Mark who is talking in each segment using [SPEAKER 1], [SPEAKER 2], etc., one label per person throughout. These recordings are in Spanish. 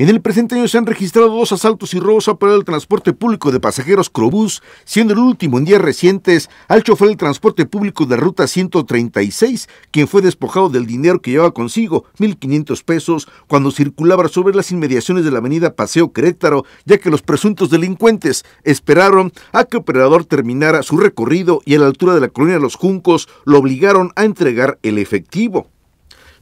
[SPEAKER 1] En el presente año se han registrado dos asaltos y robos a el del transporte público de pasajeros Crobús, siendo el último en días recientes al chofer del transporte público de ruta 136, quien fue despojado del dinero que llevaba consigo, 1.500 pesos, cuando circulaba sobre las inmediaciones de la avenida Paseo Querétaro, ya que los presuntos delincuentes esperaron a que el operador terminara su recorrido y a la altura de la colonia Los Juncos lo obligaron a entregar el efectivo.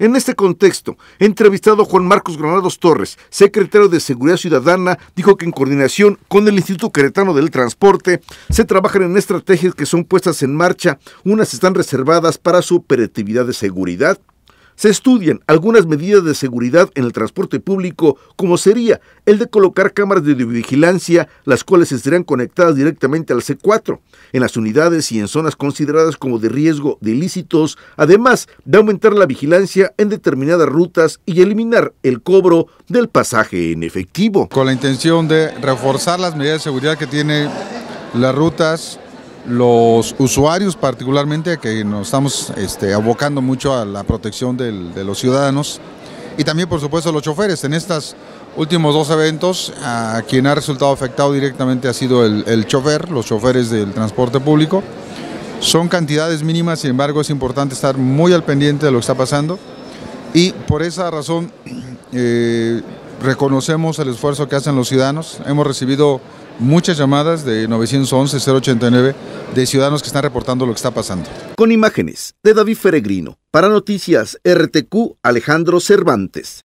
[SPEAKER 1] En este contexto, entrevistado Juan Marcos Granados Torres, secretario de Seguridad Ciudadana, dijo que en coordinación con el Instituto Queretano del Transporte se trabajan en estrategias que son puestas en marcha, unas están reservadas para su operatividad de seguridad se estudian algunas medidas de seguridad en el transporte público, como sería el de colocar cámaras de vigilancia las cuales estarían conectadas directamente al C4, en las unidades y en zonas consideradas como de riesgo de ilícitos, además de aumentar la vigilancia en determinadas rutas y eliminar el cobro
[SPEAKER 2] del pasaje en efectivo. Con la intención de reforzar las medidas de seguridad que tienen las rutas los usuarios particularmente, que nos estamos este, abocando mucho a la protección de los ciudadanos, y también por supuesto los choferes. En estos últimos dos eventos, a quien ha resultado afectado directamente ha sido el, chofer, los choferes del transporte público. Son cantidades mínimas, sin embargo es importante estar muy al pendiente de lo que está pasando y por esa razón eh, reconocemos el esfuerzo que hacen los ciudadanos. Hemos recibido muchas llamadas de 911-089 de ciudadanos que están reportando lo que está pasando. Con imágenes
[SPEAKER 1] de David Feregrino, para Noticias RTQ, Alejandro Cervantes.